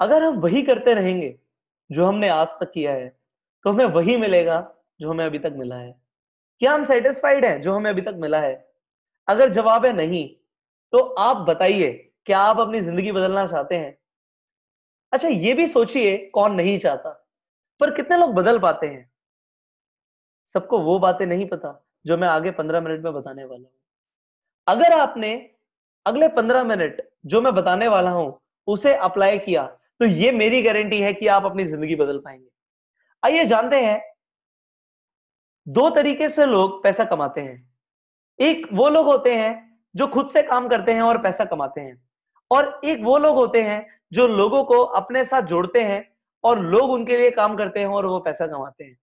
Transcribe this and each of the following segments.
अगर हम वही करते रहेंगे जो हमने आज तक किया है तो हमें वही मिलेगा जो हमें अभी तक मिला है क्या हम सेटिस्फाइड हैं जो हमें अभी तक मिला है अगर जवाब है नहीं तो आप बताइए क्या आप अपनी जिंदगी बदलना चाहते हैं अच्छा ये भी सोचिए कौन नहीं चाहता पर कितने लोग बदल पाते हैं सबको वो बातें नहीं पता जो मैं आगे पंद्रह मिनट में बताने वाला हूं अगर आपने अगले पंद्रह मिनट जो मैं बताने वाला हूं उसे अप्लाई किया तो ये मेरी गारंटी है कि आप अपनी जिंदगी बदल पाएंगे आइए जानते हैं दो तरीके से लोग पैसा कमाते हैं एक वो लोग होते हैं जो खुद से काम करते हैं और पैसा कमाते हैं और एक वो लोग होते हैं जो लोगों को अपने साथ जोड़ते हैं और लोग उनके लिए काम करते हैं और वो पैसा कमाते हैं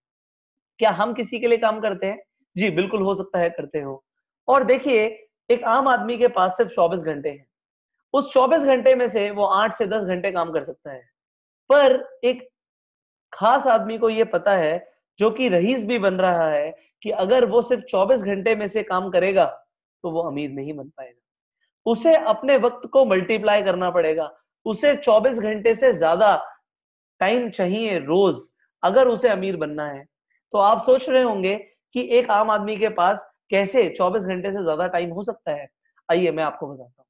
क्या हम किसी के लिए काम करते हैं जी बिल्कुल हो सकता है करते हो और देखिए एक आम आदमी के पास सिर्फ चौबीस घंटे हैं उस 24 घंटे में से वो 8 से 10 घंटे काम कर सकता है पर एक खास आदमी को ये पता है जो कि रहीस भी बन रहा है कि अगर वो सिर्फ 24 घंटे में से काम करेगा तो वो अमीर नहीं बन पाएगा उसे अपने वक्त को मल्टीप्लाई करना पड़ेगा उसे 24 घंटे से ज्यादा टाइम चाहिए रोज अगर उसे अमीर बनना है तो आप सोच रहे होंगे कि एक आम आदमी के पास कैसे 24 घंटे से ज्यादा टाइम हो सकता है आइए मैं आपको बताता हूँ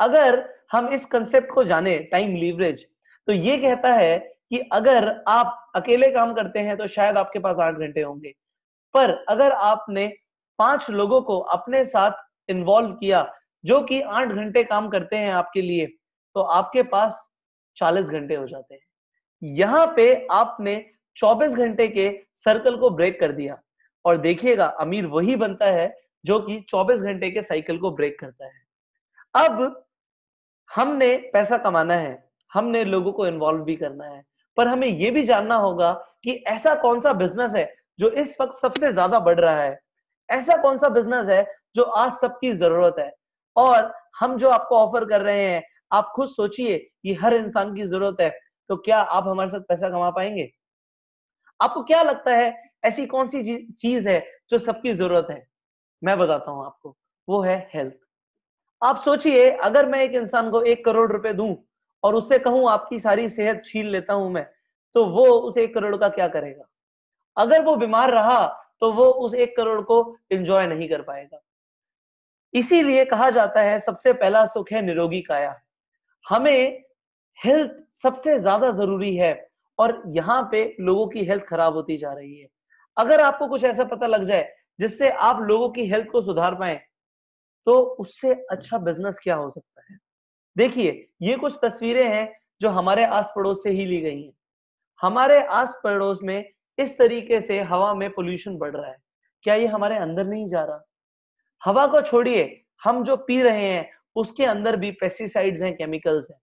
अगर हम इस कंसेप्ट को जाने टाइम लीवरेज तो ये कहता है कि अगर आप अकेले काम करते हैं तो शायद आपके पास आठ घंटे होंगे पर अगर आपने पांच लोगों को अपने साथ इन्वॉल्व किया जो कि आठ घंटे काम करते हैं आपके लिए तो आपके पास चालीस घंटे हो जाते हैं यहां पे आपने चौबीस घंटे के सर्कल को ब्रेक कर दिया और देखिएगा अमीर वही बनता है जो कि चौबीस घंटे के साइकिल को ब्रेक करता है अब हमने पैसा कमाना है हमने लोगों को इन्वॉल्व भी करना है पर हमें यह भी जानना होगा कि ऐसा कौन सा बिजनेस है जो इस वक्त सबसे ज्यादा बढ़ रहा है ऐसा कौन सा बिजनेस है जो आज सबकी जरूरत है और हम जो आपको ऑफर कर रहे हैं आप खुद सोचिए कि हर इंसान की जरूरत है तो क्या आप हमारे साथ पैसा कमा पाएंगे आपको क्या लगता है ऐसी कौन सी चीज है जो सबकी जरूरत है मैं बताता हूं आपको वो है हेल्थ आप सोचिए अगर मैं एक इंसान को एक करोड़ रुपए दूं और उससे कहूं आपकी सारी सेहत छीन लेता हूं मैं तो वो उस एक करोड़ का क्या करेगा अगर वो बीमार रहा तो वो उस एक करोड़ को एंजॉय नहीं कर पाएगा इसीलिए कहा जाता है सबसे पहला सुख है निरोगी काया हमें हेल्थ सबसे ज्यादा जरूरी है और यहाँ पे लोगों की हेल्थ खराब होती जा रही है अगर आपको कुछ ऐसा पता लग जाए जिससे आप लोगों की हेल्थ को सुधार पाए तो उससे अच्छा बिजनेस क्या हो सकता है देखिए ये कुछ तस्वीरें हैं जो हमारे आस पड़ोस से ही ली गई हैं हमारे आस पड़ोस में इस तरीके से हवा में पोल्यूशन बढ़ रहा है क्या ये हमारे अंदर नहीं जा रहा हवा को छोड़िए हम जो पी रहे हैं उसके अंदर भी पेस्टिसाइड्स हैं केमिकल्स हैं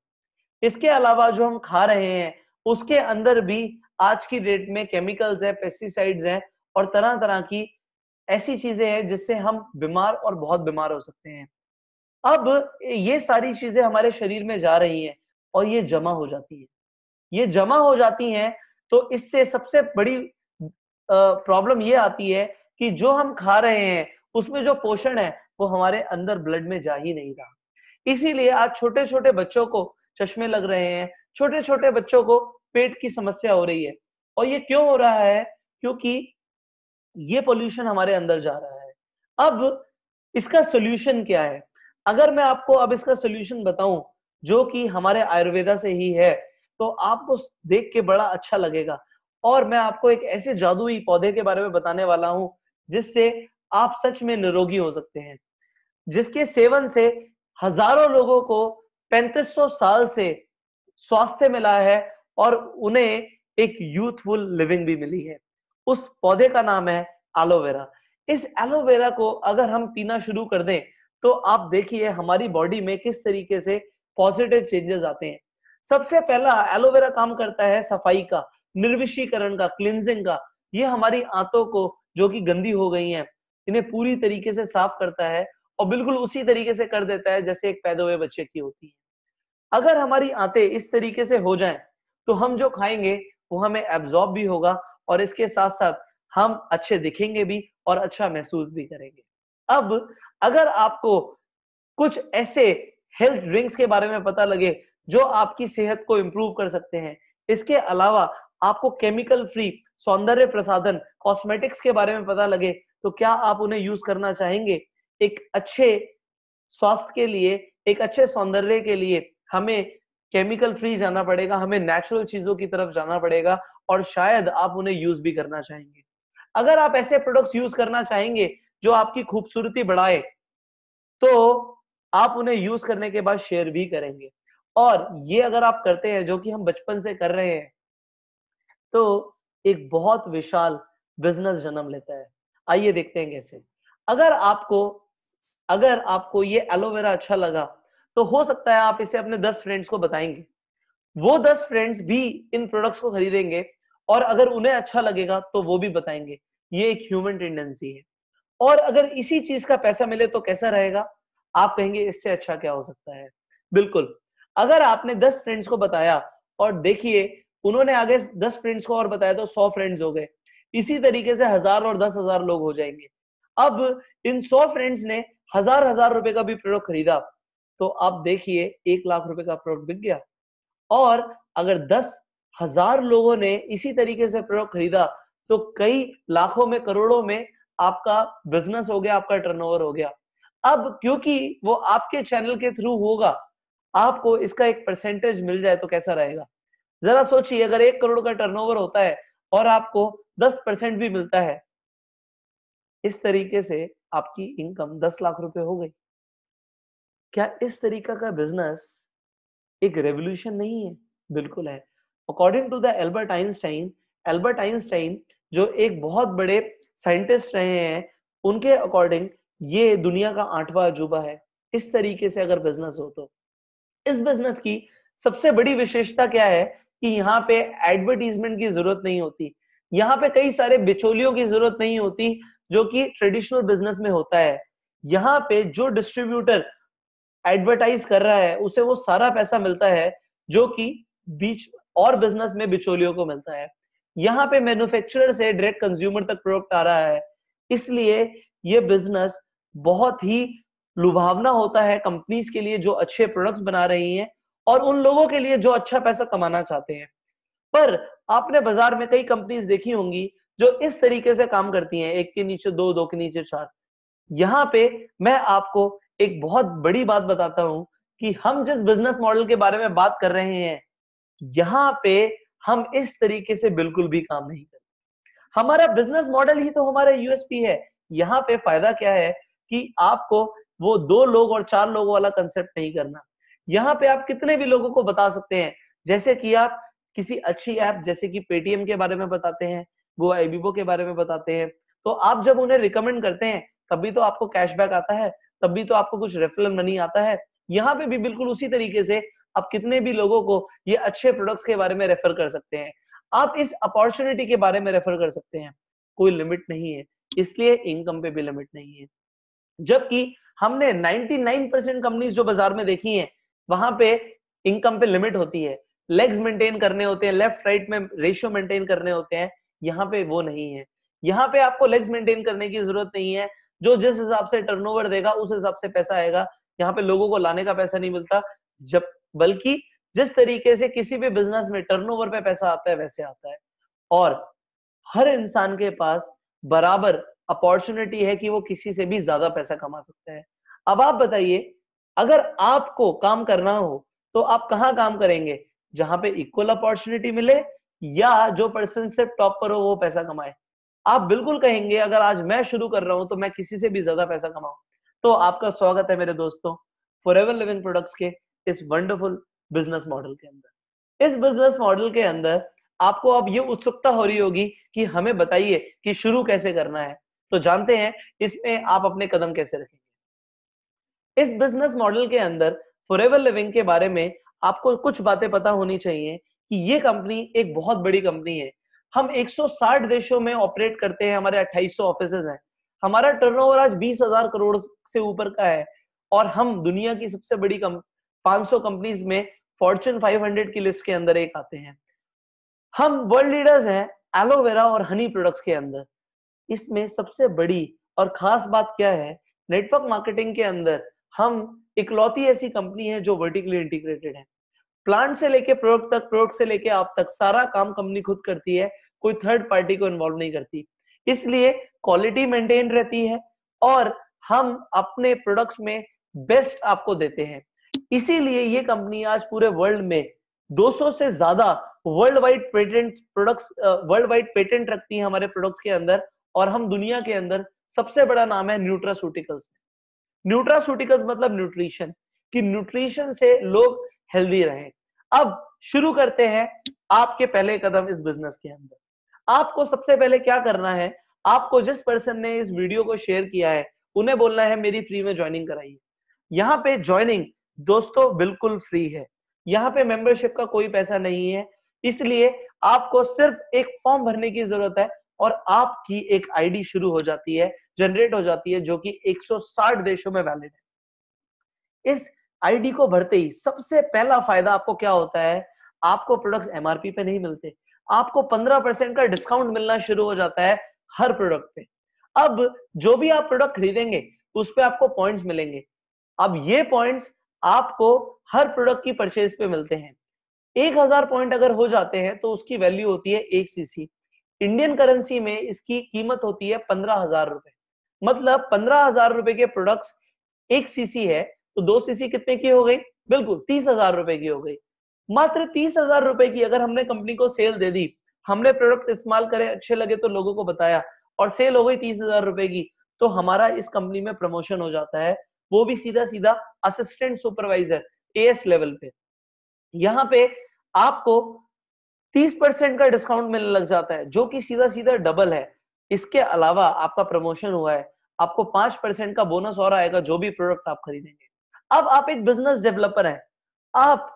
इसके अलावा जो हम खा रहे हैं उसके अंदर भी आज की डेट में केमिकल्स हैं पेस्टिसाइड्स हैं और तरह तरह की ऐसी चीजें हैं जिससे हम बीमार और बहुत बीमार हो सकते हैं अब ये सारी चीजें हमारे शरीर में जा रही हैं और ये जमा हो जाती है ये जमा हो जाती हैं तो इससे सबसे बड़ी प्रॉब्लम ये आती है कि जो हम खा रहे हैं उसमें जो पोषण है वो हमारे अंदर ब्लड में जा ही नहीं रहा इसीलिए आज छोटे छोटे बच्चों को चश्मे लग रहे हैं छोटे छोटे बच्चों को पेट की समस्या हो रही है और ये क्यों हो रहा है क्योंकि ये पोल्यूशन हमारे अंदर जा रहा है अब इसका सोल्यूशन क्या है अगर मैं आपको अब इसका सोल्यूशन बताऊं जो कि हमारे आयुर्वेदा से ही है तो आपको देख के बड़ा अच्छा लगेगा और मैं आपको एक ऐसे जादुई पौधे के बारे में बताने वाला हूं जिससे आप सच में निरोगी हो सकते हैं जिसके सेवन से हजारों लोगों को पैंतीस साल से स्वास्थ्य मिला है और उन्हें एक यूथफुल लिविंग भी मिली है उस पौधे का नाम है एलोवेरा इस एलोवेरा को अगर हम पीना शुरू कर दें तो आप देखिए हमारी बॉडी में किस तरीके से पॉजिटिव चेंजेस आते हैं सबसे पहला एलोवेरा काम करता है सफाई का निर्विशीकरण का क्लिनिंग का ये हमारी आंतों को जो कि गंदी हो गई हैं इन्हें पूरी तरीके से साफ करता है और बिल्कुल उसी तरीके से कर देता है जैसे एक पैदा हुए बच्चे की होती है अगर हमारी आंतें इस तरीके से हो जाएं तो हम जो खाएंगे वो हमें एब्जॉर्ब भी होगा और इसके साथ साथ हम अच्छे दिखेंगे भी और अच्छा महसूस भी करेंगे अब अगर आपको कुछ ऐसे हेल्थ ड्रिंक्स के बारे में पता लगे जो आपकी सेहत को इम्प्रूव कर सकते हैं इसके अलावा आपको केमिकल फ्री सौंदर्य प्रसाधन कॉस्मेटिक्स के बारे में पता लगे तो क्या आप उन्हें यूज करना चाहेंगे एक अच्छे स्वास्थ्य के लिए एक अच्छे सौंदर्य के लिए हमें केमिकल फ्री जाना पड़ेगा हमें नेचुरल चीजों की तरफ जाना पड़ेगा और शायद आप उन्हें यूज भी करना चाहेंगे अगर आप ऐसे प्रोडक्ट्स यूज करना चाहेंगे जो आपकी खूबसूरती बढ़ाए तो आप उन्हें यूज करने के बाद शेयर भी करेंगे और ये अगर आप करते हैं जो कि हम बचपन से कर रहे हैं तो एक बहुत विशाल बिजनेस जन्म लेता है आइए देखते हैं कैसे अगर आपको अगर आपको ये एलोवेरा अच्छा लगा तो हो सकता है आप इसे अपने दस फ्रेंड्स को बताएंगे वो दस फ्रेंड्स भी इन प्रोडक्ट्स को खरीदेंगे और अगर उन्हें अच्छा लगेगा तो वो भी बताएंगे ये एक ह्यूमन टेंडेंसी है और अगर इसी चीज का पैसा मिले तो कैसा रहेगा आप कहेंगे इससे अच्छा क्या हो सकता है बिल्कुल अगर आपने दस फ्रेंड्स को बताया और देखिए उन्होंने आगे दस फ्रेंड्स को और बताया तो सौ फ्रेंड्स हो गए इसी तरीके से हजार और दस हजार लोग हो जाएंगे अब इन सौ फ्रेंड्स ने हजार हजार रुपए का भी प्रोडक्ट खरीदा तो आप देखिए एक लाख रुपए का प्रोडक्ट बिक गया और अगर दस हजार लोगों ने इसी तरीके से प्रोडक्ट खरीदा तो कई लाखों में करोड़ों में आपका बिजनेस हो गया आपका टर्नओवर हो गया अब क्योंकि वो आपके चैनल के थ्रू होगा आपको इसका एक परसेंटेज मिल जाए तो कैसा रहेगा जरा सोचिए अगर एक करोड़ का टर्नओवर होता है और आपको दस परसेंट भी मिलता है इस तरीके से आपकी इनकम दस लाख रुपए हो गई क्या इस तरीका का बिजनेस एक रेवोल्यूशन नहीं है बिल्कुल है according to the Albert Einstein Albert Einstein जो एक बहुत बड़े साइंटिस्ट रहे हैं उनके अकॉर्डिंग ये दुनिया का आठवां अजूबा है इस तरीके से अगर बिजनेस हो तो इस बिजनेस की सबसे बड़ी विशेषता क्या है कि यहाँ पे एडवर्टीजमेंट की जरूरत नहीं होती यहाँ पे कई सारे बिचौलियों की जरूरत नहीं होती जो कि ट्रेडिशनल बिजनेस में होता है यहाँ पे जो डिस्ट्रीब्यूटर एडवर्टाइज कर रहा है उसे वो सारा पैसा मिलता है जो कि बीच और बिजनेस में बिचौलियों को मिलता है यहाँ पे मैन्युफैक्चरर से डायरेक्ट कंज्यूमर तक प्रोडक्ट आ रहा है इसलिए ये बिजनेस बहुत ही लुभावना होता है कंपनीज के लिए जो अच्छे प्रोडक्ट्स बना रही हैं और उन लोगों के लिए जो अच्छा पैसा कमाना चाहते हैं पर आपने बाजार में कई कंपनीज देखी होंगी जो इस तरीके से काम करती हैं एक के नीचे दो दो के नीचे चार यहाँ पे मैं आपको एक बहुत बड़ी बात बताता हूं कि हम जिस बिजनेस मॉडल के बारे में बात कर रहे हैं यहां पे हम इस तरीके से बिल्कुल भी काम नहीं करते हमारा बिजनेस मॉडल ही तो हमारा यूएसपी है यहाँ पे फायदा क्या है कि आपको वो दो लोग और चार लोगों वाला कंसेप्ट नहीं करना यहाँ पे आप कितने भी लोगों को बता सकते हैं जैसे कि आप किसी अच्छी ऐप जैसे कि पेटीएम के बारे में बताते हैं गो आईबीबो के बारे में बताते हैं तो आप जब उन्हें रिकमेंड करते हैं तभी तो आपको कैशबैक आता है तभी तो आपको कुछ रेफरल मनी आता है यहाँ पे भी बिल्कुल उसी तरीके से आप कितने भी लोगों को ये अच्छे प्रोडक्ट्स के बारे में रेफर कर सकते हैं आप इस अपॉर्चुनिटी के बारे में रेफर कर सकते हैं कोई लिमिट नहीं है इसलिए इनकम पे भी लिमिट नहीं है जबकि हमने 99 कंपनीज जो बाजार में देखी हैं वहां पे इनकम पे लिमिट होती है लेग्स मेंटेन करने होते हैं लेफ्ट राइट में रेशियो मेंटेन करने होते हैं यहाँ पे वो नहीं है यहाँ पे आपको लेग्स मेंटेन करने की जरूरत नहीं है जो जिस हिसाब से टर्नओवर देगा उस हिसाब से पैसा आएगा यहाँ पे लोगों को लाने का पैसा नहीं मिलता जब बल्कि जिस तरीके से किसी भी बिजनेस में टर्नओवर पे पैसा आता है वैसे आता है और हर इंसान के पास बराबर अपॉर्चुनिटी है कि वो किसी से भी ज्यादा पैसा कमा सकता है अब आप बताइए अगर आपको काम करना हो तो आप कहाँ काम करेंगे जहां पे इक्वल अपॉर्चुनिटी मिले या जो पर्सन सिर्फ टॉप पर हो वो पैसा कमाए आप बिल्कुल कहेंगे अगर आज मैं शुरू कर रहा हूं तो मैं किसी से भी ज्यादा पैसा कमाऊं तो आपका स्वागत है मेरे दोस्तों फॉर एवर लिविंग प्रोडक्ट्स के इस वंडरफुल बिजनेस मॉडल के अंदर इस बिजनेस मॉडल के अंदर आपको अब ये उत्सुकता हो रही होगी कि हमें बताइए कि शुरू कैसे करना है तो जानते हैं इसमें आप अपने कदम कैसे रखेंगे इस बिजनेस मॉडल के अंदर फॉरएवर लिविंग के बारे में आपको कुछ बातें पता होनी चाहिए कि ये कंपनी एक बहुत बड़ी कंपनी है हम 160 देशों में ऑपरेट करते हैं हमारे 2800 ऑफिसेज हैं हमारा टर्नओवर आज 20000 करोड़ से ऊपर का है और हम दुनिया की सबसे बड़ी 500 कंपनीज में फॉर्चून 500 की लिस्ट के अंदर एक आते हैं हम वर्ल्ड लीडर्स हैं एलोवेरा और हनी प्रोडक्ट्स के अंदर इसमें सबसे बड़ी और खास बात क्या है नेटवर्क मार्केटिंग के अंदर हम इकलौती ऐसी कंपनी है जो वर्टिकली इंटीग्रेटेड है प्लांट से लेके प्रोडक्ट तक प्रोडक्ट से लेके आप तक सारा काम कंपनी खुद करती है कोई थर्ड पार्टी को इन्वॉल्व नहीं करती इसलिए क्वालिटी मेंटेन रहती है और हम अपने प्रोडक्ट्स में बेस्ट आपको देते हैं इसीलिए ये कंपनी आज पूरे वर्ल्ड में 200 से ज्यादा world wide patent products world wide patent रखती है हमारे प्रोडक्ट्स के अंदर और हम दुनिया के अंदर सबसे बड़ा नाम है न्यूट्रासूटिकल्स न्यूट्रासूटिकल्स मतलब न्यूट्रिशन कि न्यूट्रिशन से लोग हेल्दी रहे अब शुरू करते हैं आपके पहले कदम इस बिजनेस के अंदर आपको सबसे पहले क्या करना है आपको जिस पर्सन ने इस वीडियो को शेयर किया है उन्हें बोलना है मेरी फ्री में ज्वाइनिंग कराइए यहाँ पे ज्वाइनिंग दोस्तों बिल्कुल फ्री है यहाँ पे मेंबरशिप का कोई पैसा नहीं है इसलिए आपको सिर्फ एक फॉर्म भरने की जरूरत है और आपकी एक आईडी शुरू हो जाती है जनरेट हो जाती है जो कि 160 देशों में वैलिड है इस आईडी को भरते ही सबसे पहला फायदा आपको क्या होता है आपको प्रोडक्ट्स एमआरपी पे नहीं मिलते आपको 15 परसेंट का डिस्काउंट मिलना शुरू हो जाता है हर प्रोडक्ट पे अब जो भी आप प्रोडक्ट खरीदेंगे उस पर आपको पॉइंट्स मिलेंगे अब ये पॉइंट्स आपको हर प्रोडक्ट की परचेज पे मिलते हैं एक हजार पॉइंट अगर हो जाते हैं तो उसकी वैल्यू होती है एक सीसी इंडियन करेंसी में इसकी कीमत होती है पंद्रह हजार रुपए मतलब पंद्रह हजार रुपए के प्रोडक्ट्स एक सीसी है तो दो सीसी कितने की हो गई बिल्कुल तीस हजार रुपए की हो गई मात्र तीस हजार रुपए की अगर हमने कंपनी को सेल दे दी हमने प्रोडक्ट इस्तेमाल करे अच्छे लगे तो लोगों को बताया और सेल हो गई तीस हजार रुपए की तो हमारा इस कंपनी में प्रमोशन हो जाता है वो भी सीधा सीधा असिस्टेंट सुपरवाइजर एस लेवल पे यहाँ पे आपको 30 परसेंट का डिस्काउंट मिलने लग जाता है जो कि सीधा सीधा डबल है इसके अलावा आपका प्रमोशन हुआ है आपको पांच परसेंट का बोनस और आएगा जो भी प्रोडक्ट आप खरीदेंगे अब आप एक बिजनेस डेवलपर हैं आप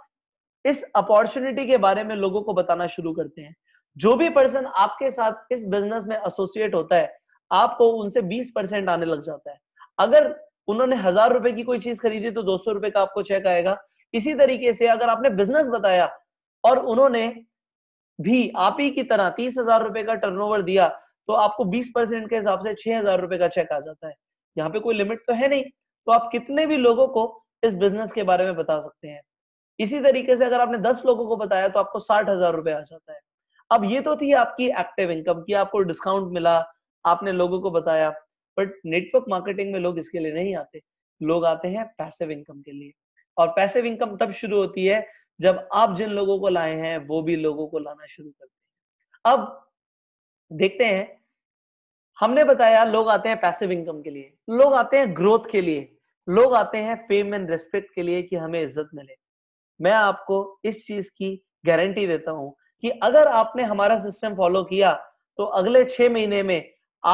इस अपॉर्चुनिटी के बारे में लोगों को बताना शुरू करते हैं जो भी पर्सन आपके साथ इस बिजनेस में एसोसिएट होता है आपको उनसे 20 परसेंट आने लग जाता है अगर उन्होंने हजार रुपए की कोई चीज खरीदी तो दो सौ रुपए का आपको चेक आएगा इसी तरीके से अगर आपने बिजनेस बताया और उन्होंने भी आप ही की तरह तीस हजार रुपए का टर्नओवर दिया तो आपको बीस परसेंट के हिसाब से छह हजार रुपए का चेक आ जाता है यहाँ पे कोई लिमिट तो है नहीं तो आप कितने भी लोगों को इस बिजनेस के बारे में बता सकते हैं इसी तरीके से अगर आपने दस लोगों को बताया तो आपको साठ हजार रुपए आ जाता है अब ये तो थी आपकी एक्टिव इनकम की आपको डिस्काउंट मिला आपने लोगों को बताया बट नेटवर्क मार्केटिंग में लोग इसके लिए नहीं आते लोग आते हैं पैसिव इनकम के लिए और पैसिव इनकम तब शुरू होती है जब आप जिन लोगों को लाए हैं वो भी लोगों को लाना शुरू करते हैं अब देखते हैं हमने बताया लोग आते हैं पैसिव इनकम के लिए लोग आते हैं ग्रोथ के लिए लोग आते हैं फेम एंड रेस्पेक्ट के लिए कि हमें इज्जत मिले मैं आपको इस चीज की गारंटी देता हूं कि अगर आपने हमारा सिस्टम फॉलो किया तो अगले छह महीने में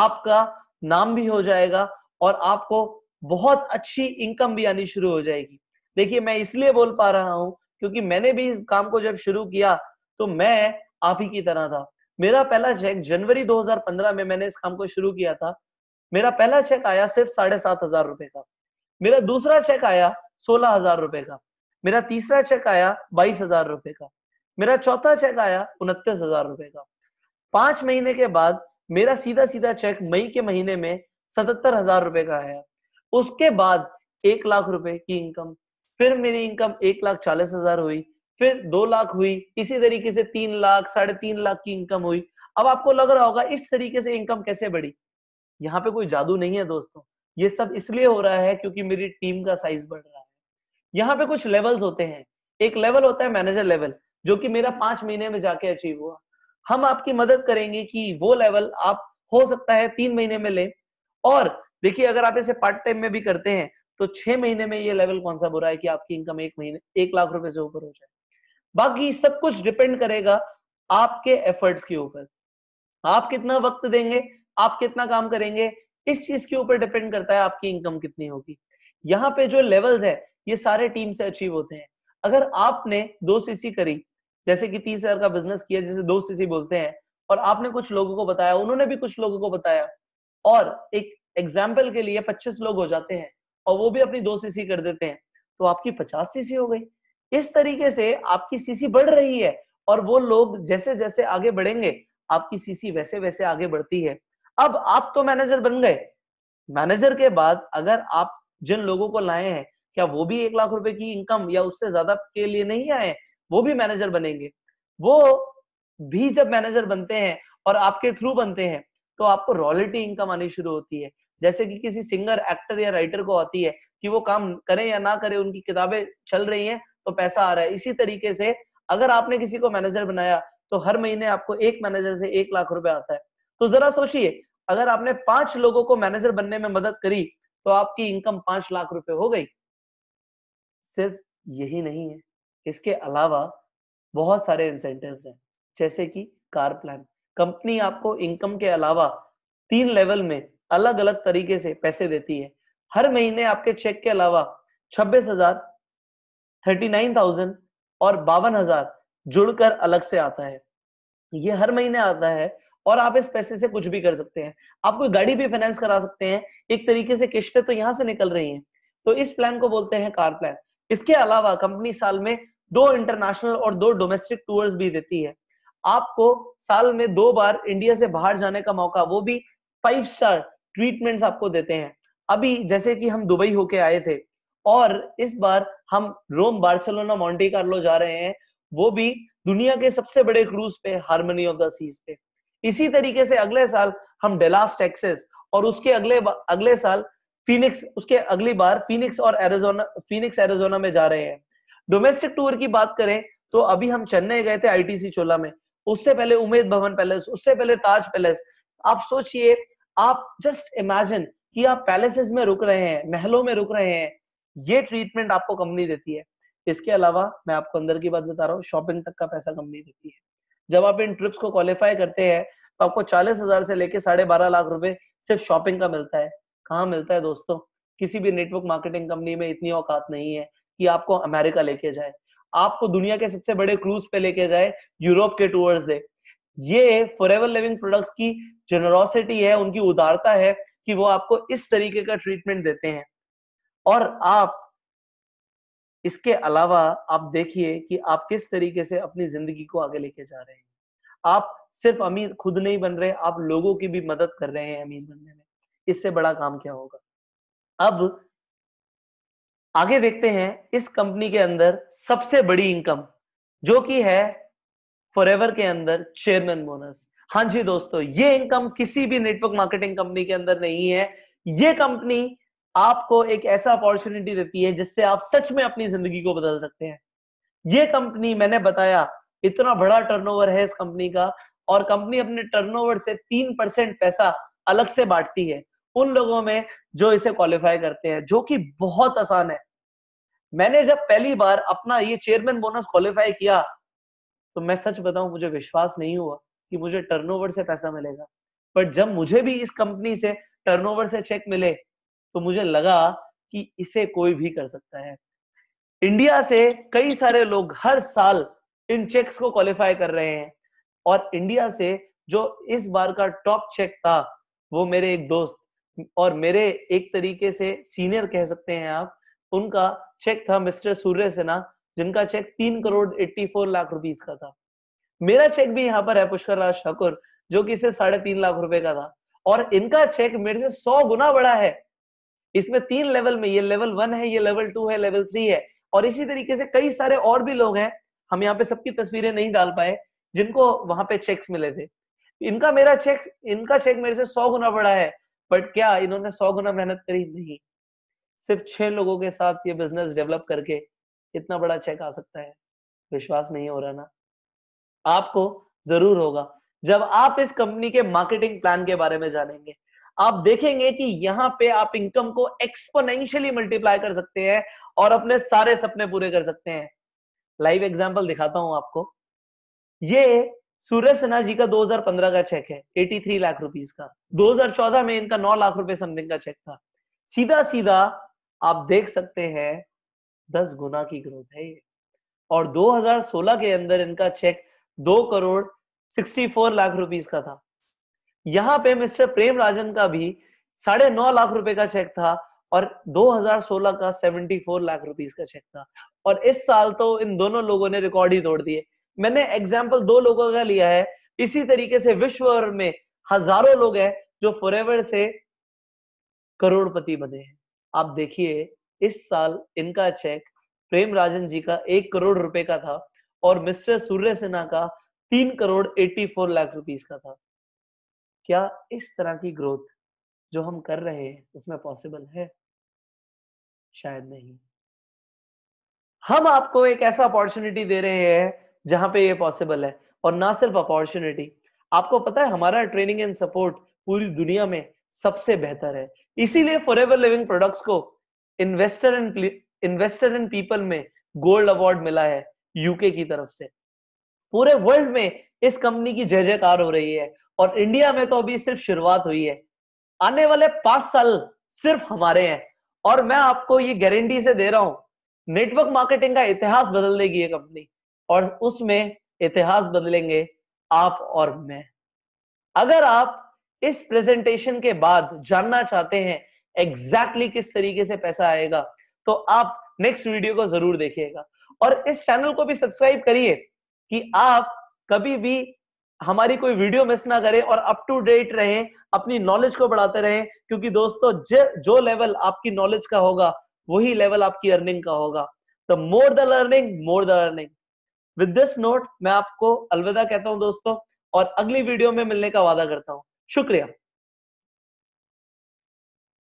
आपका नाम भी हो जाएगा और आपको बहुत अच्छी इनकम भी आनी शुरू हो जाएगी देखिए मैं इसलिए बोल पा रहा हूँ क्योंकि मैंने भी इस काम को जब शुरू किया तो मैं आप ही की तरह था मेरा पहला चेक जनवरी 2015 में मैंने इस काम को शुरू किया था मेरा पहला चेक आया सिर्फ साढ़े सात हजार रुपए का मेरा दूसरा चेक आया सोलह हजार रुपए का मेरा तीसरा चेक आया बाईस हजार रुपए का मेरा चौथा चेक आया उनतीस हजार रुपए का पांच महीने के बाद मेरा सीधा सीधा चेक मई के महीने में सतहत्तर हजार रुपए का आया उसके बाद एक लाख रुपए की इनकम फिर मेरी इनकम एक लाख चालीस हजार हुई फिर दो लाख हुई इसी तरीके से तीन लाख साढ़े तीन लाख की इनकम हुई अब आपको लग रहा होगा इस तरीके से इनकम कैसे बढ़ी यहाँ पे कोई जादू नहीं है दोस्तों ये सब इसलिए हो रहा है क्योंकि मेरी टीम का साइज बढ़ रहा है यहाँ पे कुछ लेवल्स होते हैं एक लेवल होता है मैनेजर लेवल जो कि मेरा पांच महीने में जाके अचीव हुआ हम आपकी मदद करेंगे कि वो लेवल आप हो सकता है तीन महीने में ले और देखिए अगर आप इसे पार्ट टाइम में भी करते हैं तो छह महीने में ये लेवल कौन सा बुरा है कि आपकी इनकम एक महीने एक लाख रुपए से ऊपर हो जाए बाकी सब कुछ डिपेंड करेगा आपके एफर्ट्स के ऊपर आप कितना वक्त देंगे आप कितना काम करेंगे इस चीज के ऊपर डिपेंड करता है आपकी इनकम कितनी होगी यहाँ पे जो लेवल्स है ये सारे टीम से अचीव होते हैं अगर आपने दो सीसी करी जैसे कि तीस हजार का बिजनेस किया जैसे दो सीसी बोलते हैं और आपने कुछ लोगों को बताया उन्होंने भी कुछ लोगों को बताया और एक एग्जाम्पल के लिए पच्चीस लोग हो जाते हैं और वो भी अपनी दो सीसी कर देते हैं तो आपकी पचास सीसी हो गई इस तरीके से आपकी सीसी बढ़ रही है और वो लोग जैसे जैसे आगे बढ़ेंगे आपकी सीसी वैसे वैसे आगे बढ़ती है अब आप तो मैनेजर बन गए मैनेजर के बाद अगर आप जिन लोगों को लाए हैं क्या वो भी एक लाख रुपए की इनकम या उससे ज्यादा के लिए नहीं आए वो भी मैनेजर बनेंगे वो भी जब मैनेजर बनते हैं और आपके थ्रू बनते हैं तो आपको रॉयल्टी इनकम आनी शुरू होती है जैसे कि किसी सिंगर एक्टर या राइटर को आती है कि वो काम करें या ना करें उनकी किताबें चल रही हैं तो पैसा आ रहा है इसी तरीके से अगर आपने किसी को मैनेजर बनाया तो हर महीने आपको एक मैनेजर से एक लाख रुपए आता है तो जरा सोचिए अगर आपने पांच लोगों को मैनेजर बनने में मदद करी तो आपकी इनकम पांच लाख रुपए हो गई सिर्फ यही नहीं है इसके अलावा बहुत सारे इंसेंटिव हैं जैसे कि कार प्लान कंपनी आपको इनकम के अलावा तीन लेवल में अलग अलग तरीके से पैसे देती है हर महीने आपके चेक के अलावा छब्बीस हजार थर्टी नाइन थाउजेंड और बावन हजार जुड़कर अलग से आता है ये हर महीने आता है और आप इस पैसे से कुछ भी कर सकते हैं आप कोई गाड़ी भी फाइनेंस करा सकते हैं एक तरीके से किश्तें तो यहां से निकल रही हैं तो इस प्लान को बोलते हैं कार प्लान इसके अलावा कंपनी साल में दो इंटरनेशनल और दो डोमेस्टिक टूर्स भी देती है आपको साल में दो बार इंडिया से बाहर जाने का मौका वो भी फाइव स्टार ट्रीटमेंट्स आपको देते हैं अभी जैसे कि हम दुबई होके आए थे और इस बार हम रोम बार्सिलोना मॉन्टी कार्लो जा रहे हैं वो भी दुनिया के सबसे बड़े क्रूज पे हारमोनी ऑफ द सीज पे इसी तरीके से अगले साल हम डेलास टेक्सेस और उसके अगले अगले साल फिनिक्स उसके अगली बार फिनिक्स और एरेजोना फिनिक्स एरेजोना में जा रहे हैं डोमेस्टिक टूर की बात करें तो अभी हम चेन्नई गए थे आईटीसी चोला में उससे पहले उमेद भवन पैलेस उससे पहले ताज पैलेस आप सोचिए आप जस्ट इमेजिन कि आप पैलेसेस में रुक रहे हैं महलों में रुक रहे हैं ये ट्रीटमेंट आपको कंपनी देती है इसके अलावा मैं आपको अंदर की बात बता रहा हूँ शॉपिंग तक का पैसा कंपनी देती है जब आप इन ट्रिप्स को क्वालिफाई करते हैं तो आपको चालीस हजार से लेकर साढ़े बारह लाख रुपए सिर्फ शॉपिंग का मिलता है कहाँ मिलता है दोस्तों किसी भी नेटवर्क मार्केटिंग कंपनी में इतनी औकात नहीं है कि आपको अमेरिका लेके जाए आपको दुनिया के सबसे बड़े क्रूज पे लेके जाए यूरोप के टूर्स दे ये फॉर एवर लिविंग प्रोडक्ट्स की जेनरोसिटी है उनकी उदारता है कि वो आपको इस तरीके का ट्रीटमेंट देते हैं और आप इसके अलावा आप देखिए कि आप किस तरीके से अपनी जिंदगी को आगे लेके जा रहे हैं आप सिर्फ अमीर खुद नहीं बन रहे आप लोगों की भी मदद कर रहे हैं अमीर बनने में इससे बड़ा काम क्या होगा अब आगे देखते हैं इस कंपनी के अंदर सबसे बड़ी इनकम जो कि है फॉर के अंदर चेयरमैन बोनस हाँ जी दोस्तों ये इनकम किसी भी नेटवर्क मार्केटिंग कंपनी के अंदर नहीं है ये कंपनी आपको एक ऐसा अपॉर्चुनिटी देती है जिससे आप सच में अपनी जिंदगी को बदल सकते हैं ये कंपनी मैंने बताया इतना बड़ा टर्नओवर है इस कंपनी का और कंपनी अपने टर्नओवर से तीन परसेंट पैसा अलग से बांटती है उन लोगों में जो इसे क्वालिफाई करते हैं जो कि बहुत आसान है मैंने जब पहली बार अपना ये चेयरमैन बोनस क्वालिफाई किया तो मैं सच बताऊं मुझे विश्वास नहीं हुआ कि मुझे टर्नओवर से पैसा मिलेगा बट जब मुझे भी इस कंपनी से टर्नओवर से चेक मिले तो मुझे लगा कि इसे कोई भी कर सकता है इंडिया से कई सारे लोग हर साल इन चेक्स को क्वालिफाई कर रहे हैं और इंडिया से जो इस बार का टॉप चेक था वो मेरे एक दोस्त और मेरे एक तरीके से सीनियर कह सकते हैं आप उनका चेक था मिस्टर सूर्य सिन्हा जिनका चेक तीन crore eighty four lakh rupees का था मेरा चेक भी यहाँ पर है पुष्कर राज ठाकुर जो कि सिर्फ साढ़े तीन लाख रुपए का था और इनका चेक मेरे से सौ गुना बड़ा है इसमें तीन लेवल में ये लेवल वन है ये लेवल टू है लेवल थ्री है और इसी तरीके से कई सारे और भी लोग हैं हम यहाँ पे सबकी तस्वीरें नहीं डाल पाए जिनको वहां पे चेक्स मिले थे इनका मेरा चेक इनका चेक मेरे से सौ गुना बड़ा है बट क्या इन्होंने सौ गुना मेहनत करी नहीं सिर्फ छह लोगों के साथ ये बिजनेस डेवलप करके इतना बड़ा चेक आ सकता है विश्वास नहीं हो रहा ना आपको जरूर होगा जब आप इस कंपनी के मार्केटिंग प्लान के बारे में जानेंगे आप देखेंगे कि यहाँ पे आप इनकम को एक्सपोनेंशियली मल्टीप्लाई कर सकते हैं और अपने सारे सपने पूरे कर सकते हैं लाइव एग्जाम्पल दिखाता हूं आपको ये सूर्य सिन्हा जी का 2015 का चेक है 83 लाख रुपीस का 2014 में इनका 9 लाख रुपए समथिंग का चेक था सीधा सीधा आप देख सकते हैं दस गुना की ग्रोथ है ये और 2016 के अंदर इनका चेक दो करोड़ 64 लाख रुपीस का था यहाँ पे मिस्टर प्रेम राजन का भी साढ़े नौ लाख रुपए का चेक था और 2016 का 74 लाख रुपीस का चेक था और इस साल तो इन दोनों लोगों ने रिकॉर्ड ही तोड़ दिए मैंने एग्जाम्पल दो लोगों का लिया है इसी तरीके से विश्व में हजारों लोग हैं जो फॉरेवर से करोड़पति बने हैं आप देखिए इस साल इनका चेक प्रेम राजन जी का एक करोड़ रुपए का था और मिस्टर सूर्य सिन्हा का तीन crore eighty four lakh rupees का था क्या इस तरह की ग्रोथ जो हम कर रहे हैं उसमें पॉसिबल है शायद नहीं हम आपको एक ऐसा अपॉर्चुनिटी दे रहे हैं जहां पे ये पॉसिबल है और ना सिर्फ अपॉर्चुनिटी आपको पता है हमारा ट्रेनिंग एंड सपोर्ट पूरी दुनिया में सबसे बेहतर है इसीलिए फॉर एवर लिविंग प्रोडक्ट्स को investor and investor and people में गोल्ड अवार्ड मिला है यूके की तरफ से पूरे वर्ल्ड में इस कंपनी की जय जयकार हो रही है और इंडिया में तो अभी सिर्फ शुरुआत हुई है आने वाले पांच साल सिर्फ हमारे हैं और मैं आपको ये गारंटी से दे रहा हूं नेटवर्क मार्केटिंग का इतिहास बदल देगी ये कंपनी और उसमें इतिहास बदलेंगे आप और मैं अगर आप इस प्रेजेंटेशन के बाद जानना चाहते हैं एग्जैक्टली exactly किस तरीके से पैसा आएगा तो आप नेक्स्ट वीडियो को जरूर देखिएगा और इस चैनल को भी सब्सक्राइब करिए कि आप कभी भी हमारी कोई वीडियो मिस ना करें और अप टू डेट रहें अपनी नॉलेज को बढ़ाते रहें क्योंकि दोस्तों जो लेवल आपकी नॉलेज का होगा वही लेवल आपकी अर्निंग का होगा तो more the learning more the earning with this note मैं आपको अलविदा कहता हूं दोस्तों और अगली वीडियो में मिलने का वादा करता हूं शुक्रिया